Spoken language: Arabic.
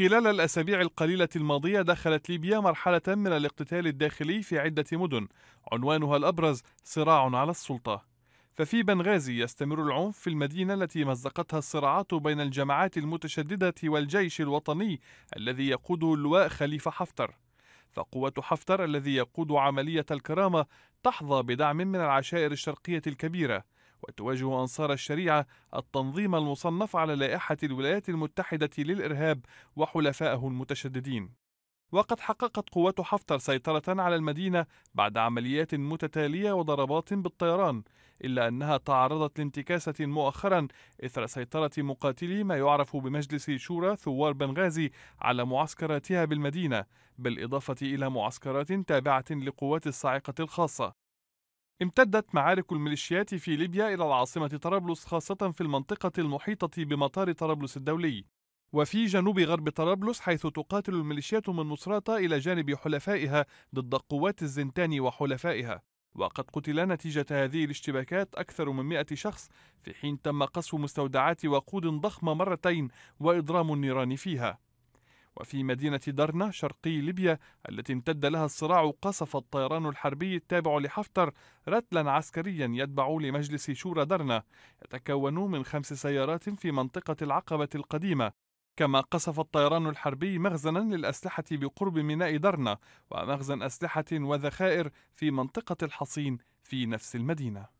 خلال الأسابيع القليلة الماضية دخلت ليبيا مرحلة من الاقتتال الداخلي في عدة مدن عنوانها الأبرز صراع على السلطة ففي بنغازي يستمر العنف في المدينة التي مزقتها الصراعات بين الجماعات المتشددة والجيش الوطني الذي يقوده اللواء خليفة حفتر فقوة حفتر الذي يقود عملية الكرامة تحظى بدعم من العشائر الشرقية الكبيرة وتواجه أنصار الشريعة التنظيم المصنف على لائحة الولايات المتحدة للإرهاب وحلفائه المتشددين وقد حققت قوات حفتر سيطرة على المدينة بعد عمليات متتالية وضربات بالطيران، إلا أنها تعرضت لانتكاسة مؤخرا إثر سيطرة مقاتلي ما يعرف بمجلس شورى ثوار بنغازي على معسكراتها بالمدينة، بالإضافة إلى معسكرات تابعة لقوات الصاعقة الخاصة. امتدت معارك الميليشيات في ليبيا إلى العاصمة طرابلس خاصة في المنطقة المحيطة بمطار طرابلس الدولي وفي جنوب غرب طرابلس حيث تقاتل الميليشيات من نصراتة إلى جانب حلفائها ضد قوات الزنتان وحلفائها وقد قتل نتيجة هذه الاشتباكات أكثر من 100 شخص في حين تم قصف مستودعات وقود ضخمة مرتين وإضرام النيران فيها وفي مدينة درنا شرقي ليبيا التي امتد لها الصراع قصف الطيران الحربي التابع لحفتر رتلا عسكريا يتبع لمجلس شورى درنا يتكون من خمس سيارات في منطقة العقبة القديمة كما قصف الطيران الحربي مخزنا للأسلحة بقرب ميناء درنا ومخزن أسلحة وذخائر في منطقة الحصين في نفس المدينة